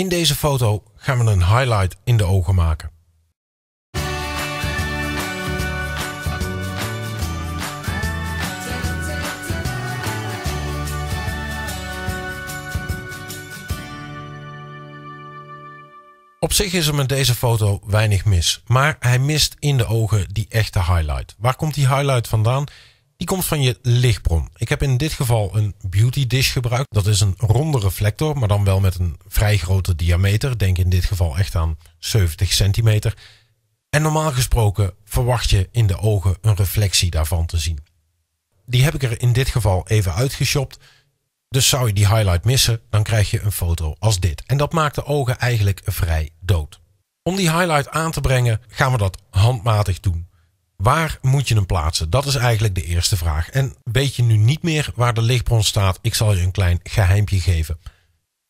In deze foto gaan we een highlight in de ogen maken. Op zich is er met deze foto weinig mis, maar hij mist in de ogen die echte highlight. Waar komt die highlight vandaan? Die komt van je lichtbron. Ik heb in dit geval een beauty dish gebruikt. Dat is een ronde reflector, maar dan wel met een vrij grote diameter. Denk in dit geval echt aan 70 centimeter. En normaal gesproken verwacht je in de ogen een reflectie daarvan te zien. Die heb ik er in dit geval even uitgeshopt. Dus zou je die highlight missen, dan krijg je een foto als dit. En dat maakt de ogen eigenlijk vrij dood. Om die highlight aan te brengen, gaan we dat handmatig doen. Waar moet je hem plaatsen? Dat is eigenlijk de eerste vraag. En weet je nu niet meer waar de lichtbron staat? Ik zal je een klein geheimje geven.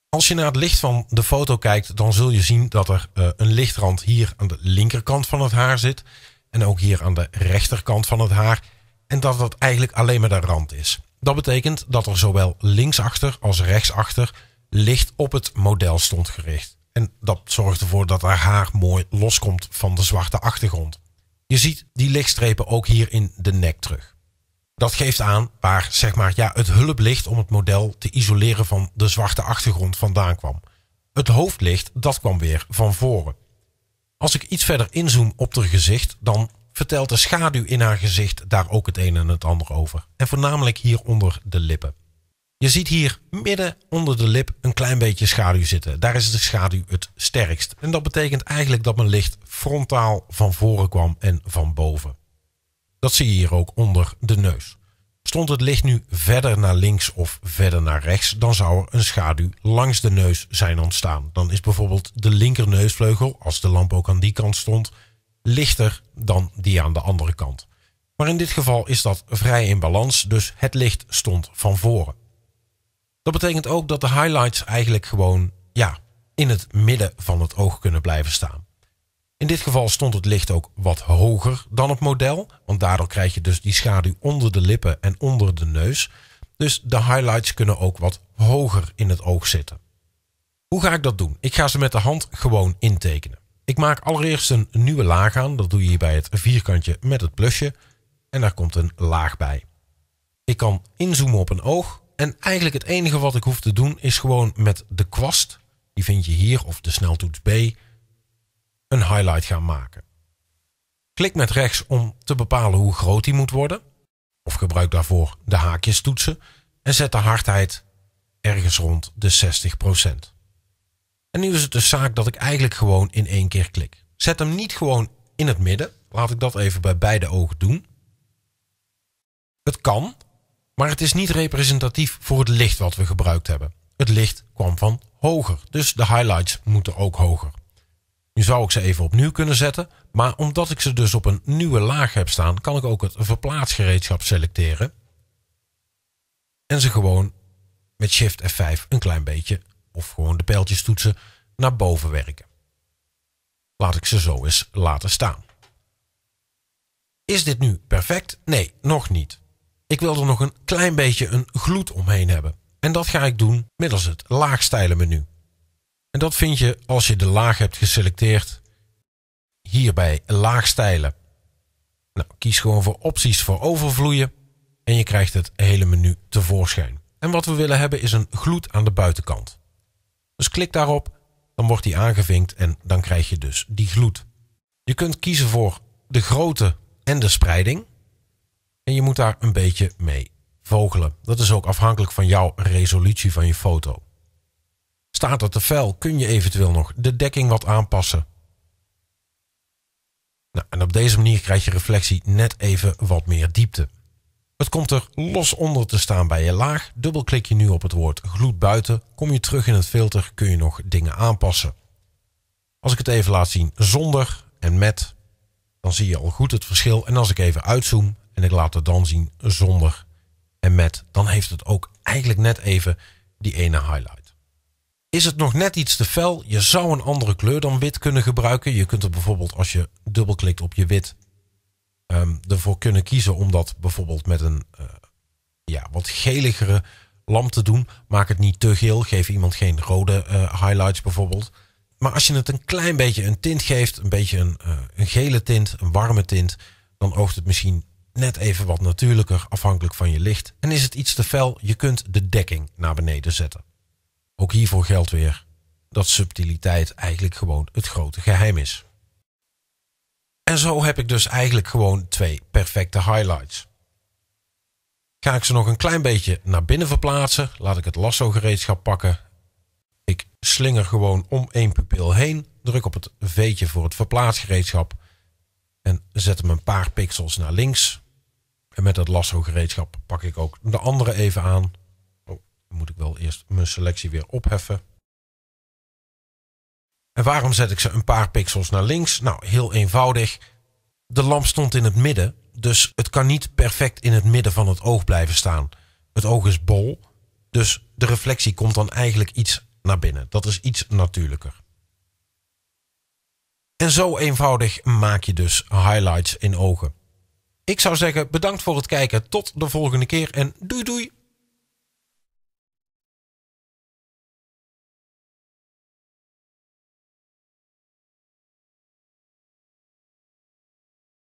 Als je naar het licht van de foto kijkt, dan zul je zien dat er eh, een lichtrand hier aan de linkerkant van het haar zit. En ook hier aan de rechterkant van het haar. En dat dat eigenlijk alleen maar de rand is. Dat betekent dat er zowel linksachter als rechtsachter licht op het model stond gericht. En dat zorgt ervoor dat haar haar mooi loskomt van de zwarte achtergrond. Je ziet die lichtstrepen ook hier in de nek terug. Dat geeft aan waar zeg maar, ja, het hulplicht om het model te isoleren van de zwarte achtergrond vandaan kwam. Het hoofdlicht dat kwam weer van voren. Als ik iets verder inzoom op haar gezicht, dan vertelt de schaduw in haar gezicht daar ook het een en het ander over. En voornamelijk hier onder de lippen. Je ziet hier midden onder de lip een klein beetje schaduw zitten. Daar is de schaduw het sterkst. En dat betekent eigenlijk dat mijn licht frontaal van voren kwam en van boven. Dat zie je hier ook onder de neus. Stond het licht nu verder naar links of verder naar rechts, dan zou er een schaduw langs de neus zijn ontstaan. Dan is bijvoorbeeld de linkerneusvleugel, als de lamp ook aan die kant stond, lichter dan die aan de andere kant. Maar in dit geval is dat vrij in balans, dus het licht stond van voren. Dat betekent ook dat de highlights eigenlijk gewoon ja, in het midden van het oog kunnen blijven staan. In dit geval stond het licht ook wat hoger dan het model, want daardoor krijg je dus die schaduw onder de lippen en onder de neus. Dus de highlights kunnen ook wat hoger in het oog zitten. Hoe ga ik dat doen? Ik ga ze met de hand gewoon intekenen. Ik maak allereerst een nieuwe laag aan. Dat doe je bij het vierkantje met het plusje. En daar komt een laag bij. Ik kan inzoomen op een oog. En eigenlijk het enige wat ik hoef te doen is gewoon met de kwast, die vind je hier, of de sneltoets B, een highlight gaan maken. Klik met rechts om te bepalen hoe groot die moet worden. Of gebruik daarvoor de haakjes toetsen en zet de hardheid ergens rond de 60%. En nu is het de dus zaak dat ik eigenlijk gewoon in één keer klik. Zet hem niet gewoon in het midden. Laat ik dat even bij beide ogen doen. Het kan, maar het is niet representatief voor het licht wat we gebruikt hebben. Het licht kwam van hoger, dus de highlights moeten ook hoger. Nu zou ik ze even opnieuw kunnen zetten, maar omdat ik ze dus op een nieuwe laag heb staan, kan ik ook het verplaatsgereedschap selecteren en ze gewoon met Shift F5 een klein beetje, of gewoon de pijltjes toetsen, naar boven werken. Laat ik ze zo eens laten staan. Is dit nu perfect? Nee, nog niet. Ik wil er nog een klein beetje een gloed omheen hebben. En dat ga ik doen middels het laagstijlen menu. En dat vind je als je de laag hebt geselecteerd hier bij laagstijlen. Nou, kies gewoon voor opties voor overvloeien en je krijgt het hele menu tevoorschijn. En wat we willen hebben is een gloed aan de buitenkant. Dus klik daarop, dan wordt die aangevinkt en dan krijg je dus die gloed. Je kunt kiezen voor de grootte en de spreiding. En je moet daar een beetje mee vogelen. Dat is ook afhankelijk van jouw resolutie van je foto. Staat dat te fel, kun je eventueel nog de dekking wat aanpassen. Nou, en op deze manier krijg je reflectie net even wat meer diepte. Het komt er los onder te staan bij je laag. Dubbelklik je nu op het woord gloed buiten. Kom je terug in het filter, kun je nog dingen aanpassen. Als ik het even laat zien zonder en met, dan zie je al goed het verschil. En als ik even uitzoom, en ik laat het dan zien zonder en met. Dan heeft het ook eigenlijk net even die ene highlight. Is het nog net iets te fel? Je zou een andere kleur dan wit kunnen gebruiken. Je kunt er bijvoorbeeld als je dubbelklikt op je wit ehm, ervoor kunnen kiezen om dat bijvoorbeeld met een eh, ja, wat geligere lamp te doen. Maak het niet te geel. Geef iemand geen rode eh, highlights bijvoorbeeld. Maar als je het een klein beetje een tint geeft, een beetje een, eh, een gele tint, een warme tint, dan oogt het misschien net even wat natuurlijker afhankelijk van je licht. En is het iets te fel, je kunt de dekking naar beneden zetten. Ook hiervoor geldt weer dat subtiliteit eigenlijk gewoon het grote geheim is. En zo heb ik dus eigenlijk gewoon twee perfecte highlights. Ga ik ze nog een klein beetje naar binnen verplaatsen. Laat ik het lasso gereedschap pakken. Ik slinger gewoon om één pupil heen. Druk op het V'tje voor het verplaatsgereedschap. En zet hem een paar pixels naar links. En met dat lasso gereedschap pak ik ook de andere even aan. Oh, dan moet ik wel eerst mijn selectie weer opheffen. En waarom zet ik ze een paar pixels naar links? Nou, heel eenvoudig. De lamp stond in het midden, dus het kan niet perfect in het midden van het oog blijven staan. Het oog is bol, dus de reflectie komt dan eigenlijk iets naar binnen. Dat is iets natuurlijker. En zo eenvoudig maak je dus highlights in ogen. Ik zou zeggen bedankt voor het kijken. Tot de volgende keer en doei doei.